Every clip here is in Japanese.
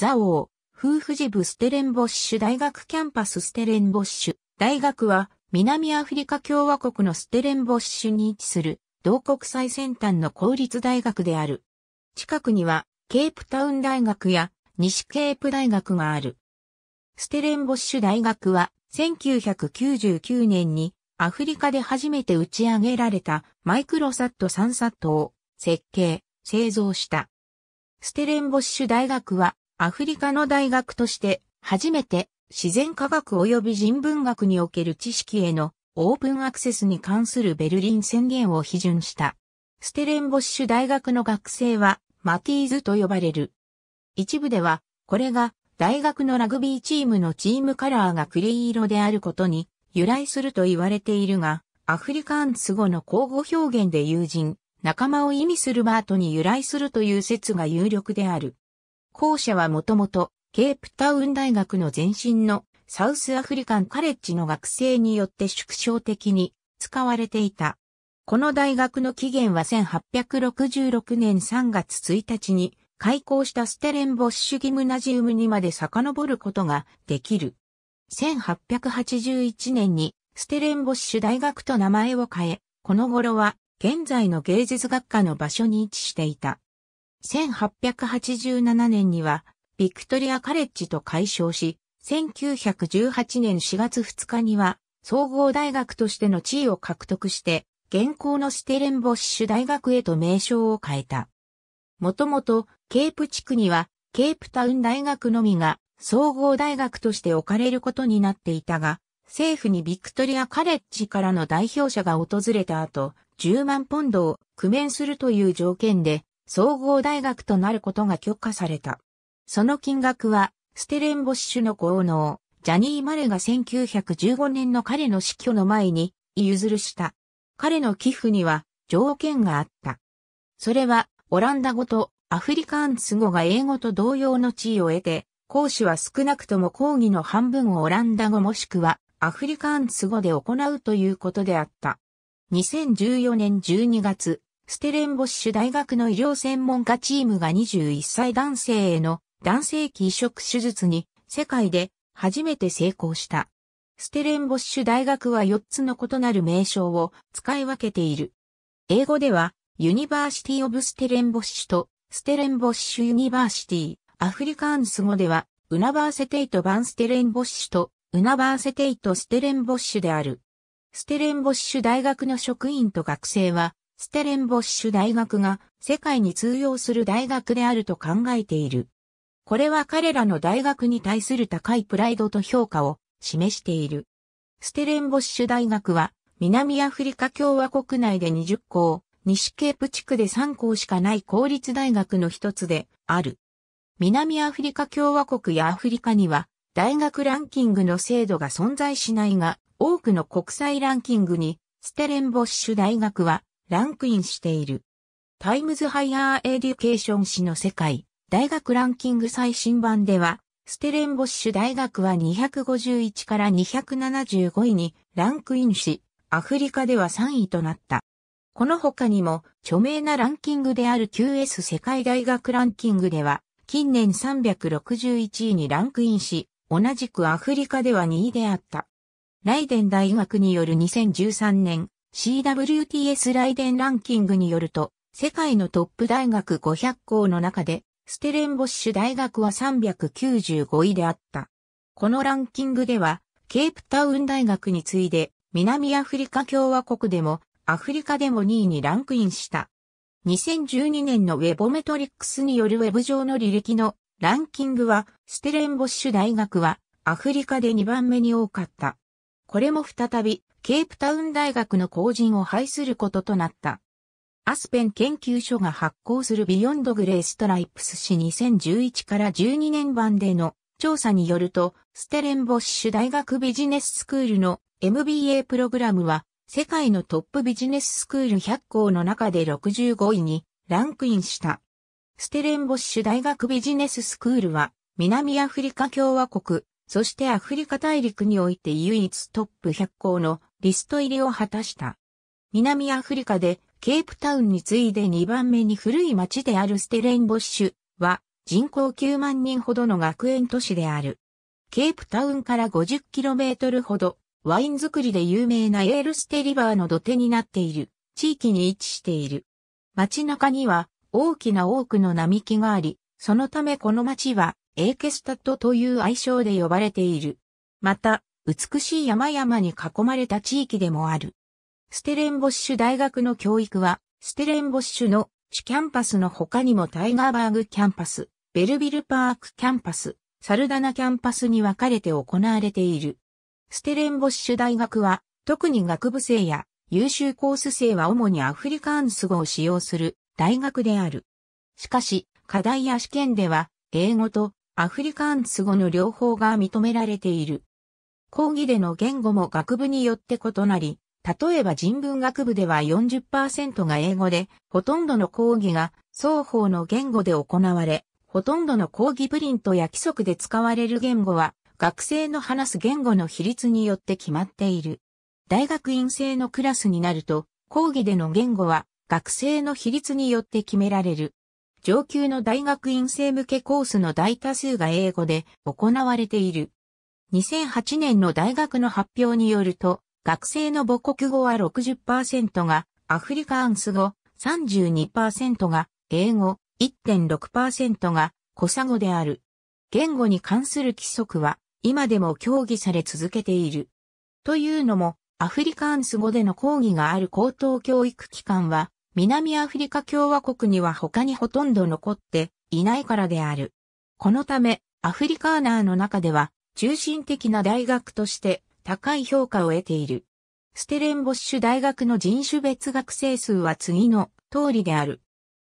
ザオー、フーフジブステレンボッシュ大学キャンパスステレンボッシュ。大学は南アフリカ共和国のステレンボッシュに位置する同国最先端の公立大学である。近くにはケープタウン大学や西ケープ大学がある。ステレンボッシュ大学は1999年にアフリカで初めて打ち上げられたマイクロサット3サットを設計、製造した。ステレンボッシュ大学はアフリカの大学として初めて自然科学及び人文学における知識へのオープンアクセスに関するベルリン宣言を批准した。ステレンボッシュ大学の学生はマティーズと呼ばれる。一部ではこれが大学のラグビーチームのチームカラーが栗色であることに由来すると言われているが、アフリカンス語の交互表現で友人、仲間を意味するバートに由来するという説が有力である。校舎はもともと、ケープタウン大学の前身のサウスアフリカンカレッジの学生によって縮小的に使われていた。この大学の起源は1866年3月1日に開校したステレンボッシュギムナジウムにまで遡ることができる。1881年にステレンボッシュ大学と名前を変え、この頃は現在の芸術学科の場所に位置していた。1887年には、ビクトリアカレッジと解消し、1918年4月2日には、総合大学としての地位を獲得して、現行のステレンボッシュ大学へと名称を変えた。もともと、ケープ地区には、ケープタウン大学のみが、総合大学として置かれることになっていたが、政府にビクトリアカレッジからの代表者が訪れた後、10万ポンドを工面するという条件で、総合大学となることが許可された。その金額は、ステレンボッシュの功能、ジャニー・マレが1915年の彼の死去の前に、譲るした。彼の寄付には、条件があった。それは、オランダ語とアフリカンス語が英語と同様の地位を得て、講師は少なくとも講義の半分をオランダ語もしくはアフリカンス語で行うということであった。2014年12月、ステレンボッシュ大学の医療専門家チームが21歳男性への男性器移植手術に世界で初めて成功した。ステレンボッシュ大学は4つの異なる名称を使い分けている。英語ではユニバーシティ・オブ・ステレンボッシュとステレンボッシュ・ユニバーシティ、アフリカンス語ではウナバーセテイト・バン・ステレンボッシュとウナバーセテイト・ステレンボッシュである。ステレンボッシュ大学の職員と学生はステレンボッシュ大学が世界に通用する大学であると考えている。これは彼らの大学に対する高いプライドと評価を示している。ステレンボッシュ大学は南アフリカ共和国内で20校、西ケープ地区で3校しかない公立大学の一つである。南アフリカ共和国やアフリカには大学ランキングの制度が存在しないが、多くの国際ランキングにステレンボッシュ大学はランクインしている。タイムズハイヤーエデュケーション誌の世界、大学ランキング最新版では、ステレンボッシュ大学は251から275位にランクインし、アフリカでは3位となった。この他にも、著名なランキングである QS 世界大学ランキングでは、近年361位にランクインし、同じくアフリカでは2位であった。ライデン大学による2013年 CWTS ライデンランキングによると、世界のトップ大学500校の中で、ステレンボッシュ大学は395位であった。このランキングでは、ケープタウン大学に次いで、南アフリカ共和国でも、アフリカでも2位にランクインした。2012年のウェボメトリックスによるウェブ上の履歴のランキングは、ステレンボッシュ大学はアフリカで2番目に多かった。これも再びケープタウン大学の後人を廃することとなった。アスペン研究所が発行するビヨンドグレーストライプス氏2011から12年版での調査によると、ステレンボッシュ大学ビジネススクールの MBA プログラムは世界のトップビジネススクール100校の中で65位にランクインした。ステレンボッシュ大学ビジネススクールは南アフリカ共和国そしてアフリカ大陸において唯一トップ100校のリスト入りを果たした。南アフリカでケープタウンに次いで2番目に古い町であるステレンボッシュは人口9万人ほどの学園都市である。ケープタウンから 50km ほどワイン作りで有名なエールステリバーの土手になっている地域に位置している。街中には大きな多くの並木があり、そのためこの町はエーケスタットという愛称で呼ばれている。また、美しい山々に囲まれた地域でもある。ステレンボッシュ大学の教育は、ステレンボッシュの主キャンパスの他にもタイガーバーグキャンパス、ベルビルパークキャンパス、サルダナキャンパスに分かれて行われている。ステレンボッシュ大学は、特に学部生や優秀コース生は主にアフリカンス語を使用する大学である。しかし、課題や試験では、英語とアフリカンス語の両方が認められている。講義での言語も学部によって異なり、例えば人文学部では40%が英語で、ほとんどの講義が双方の言語で行われ、ほとんどの講義プリントや規則で使われる言語は、学生の話す言語の比率によって決まっている。大学院生のクラスになると、講義での言語は学生の比率によって決められる。上級の大学院生向けコースの大多数が英語で行われている。2008年の大学の発表によると、学生の母国語は60%がアフリカンス語、32%が英語、1.6%がコサ語である。言語に関する規則は今でも協議され続けている。というのも、アフリカンス語での講義がある高等教育機関は、南アフリカ共和国には他にほとんど残っていないからである。このため、アフリカーナーの中では、中心的な大学として高い評価を得ている。ステレンボッシュ大学の人種別学生数は次の通りである。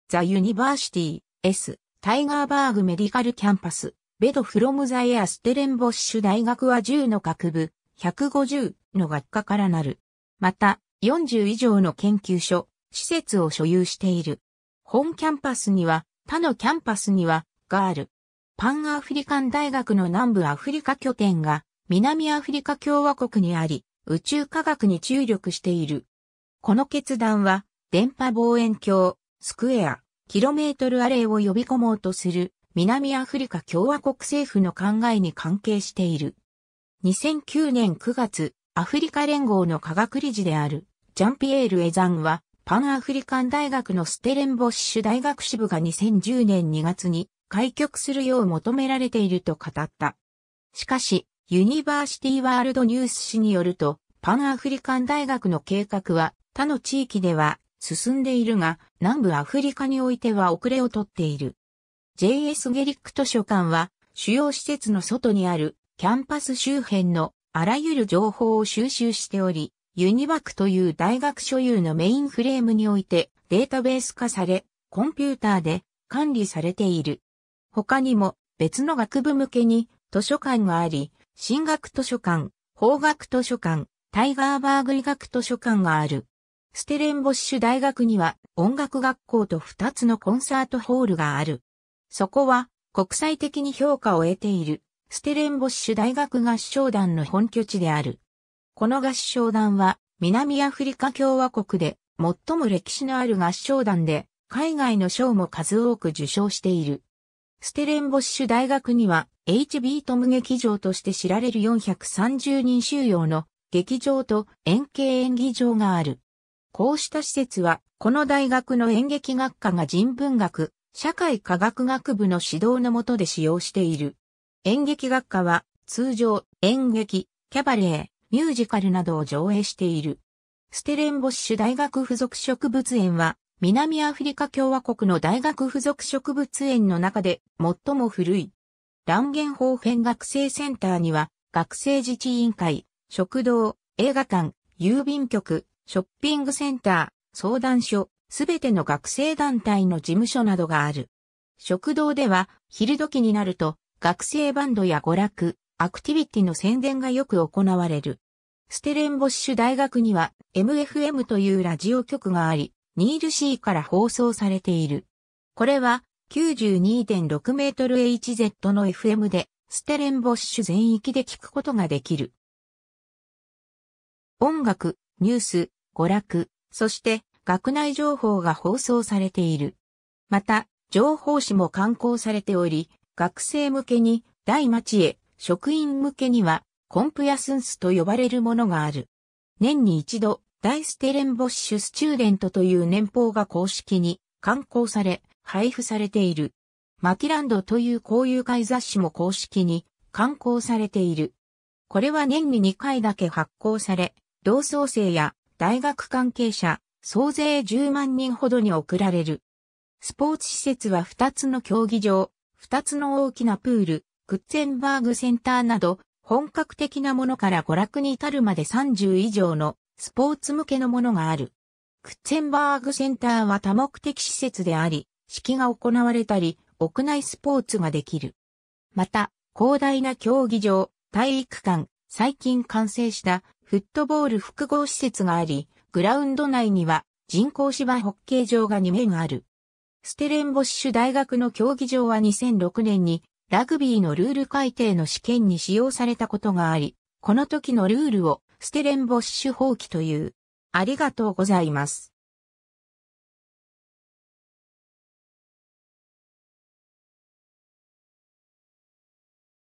ザ・ユニバーシティ、S、タイガーバーグメディカルキャンパス、ベド・フロム・ザ・エア・ステレンボッシュ大学は10の学部、150の学科からなる。また、40以上の研究所、施設を所有している。本キャンパスには、他のキャンパスには、がある。パンアフリカン大学の南部アフリカ拠点が、南アフリカ共和国にあり、宇宙科学に注力している。この決断は、電波望遠鏡、スクエア、キロメートルアレイを呼び込もうとする、南アフリカ共和国政府の考えに関係している。2009年9月、アフリカ連合の科学理事である、ジャンピエール・エザンは、パンアフリカン大学のステレンボッシュ大学支部が2010年2月に開局するよう求められていると語った。しかし、ユニバーシティワールドニュース誌によると、パンアフリカン大学の計画は他の地域では進んでいるが、南部アフリカにおいては遅れをとっている。JS ゲリック図書館は、主要施設の外にあるキャンパス周辺のあらゆる情報を収集しており、ユニバクという大学所有のメインフレームにおいてデータベース化され、コンピューターで管理されている。他にも別の学部向けに図書館があり、進学図書館、法学図書館、タイガーバーグ医学図書館がある。ステレンボッシュ大学には音楽学校と2つのコンサートホールがある。そこは国際的に評価を得ているステレンボッシュ大学合唱団の本拠地である。この合唱団は南アフリカ共和国で最も歴史のある合唱団で海外の賞も数多く受賞している。ステレンボッシュ大学には HB トム劇場として知られる430人収容の劇場と円形演技場がある。こうした施設はこの大学の演劇学科が人文学、社会科学学部の指導のもとで使用している。演劇学科は通常演劇、キャバレー、ミュージカルなどを上映している。ステレンボッシュ大学附属植物園は、南アフリカ共和国の大学附属植物園の中で最も古い。ランゲンホーフェン学生センターには、学生自治委員会、食堂、映画館、郵便局、ショッピングセンター、相談所、すべての学生団体の事務所などがある。食堂では、昼時になると、学生バンドや娯楽、アクティビティの宣伝がよく行われる。ステレンボッシュ大学には MFM というラジオ局があり、ニール C から放送されている。これは9 2 6ル h z の FM でステレンボッシュ全域で聞くことができる。音楽、ニュース、娯楽、そして学内情報が放送されている。また、情報誌も刊行されており、学生向けに、大町へ、職員向けには、コンプヤスンスと呼ばれるものがある。年に一度、大ステレンボッシュスチューデントという年報が公式に刊行され、配布されている。マキランドという交友会雑誌も公式に刊行されている。これは年に2回だけ発行され、同窓生や大学関係者、総勢10万人ほどに送られる。スポーツ施設は2つの競技場、2つの大きなプール、クッツェンバーグセンターなど本格的なものから娯楽に至るまで30以上のスポーツ向けのものがある。クッツェンバーグセンターは多目的施設であり、式が行われたり、屋内スポーツができる。また、広大な競技場、体育館、最近完成したフットボール複合施設があり、グラウンド内には人工芝ホッケー場が2面ある。ステレンボッシュ大学の競技場は2006年にラグビーのルール改定の試験に使用されたことがあり、この時のルールをステレンボッシュ放棄という。ありがとうございます。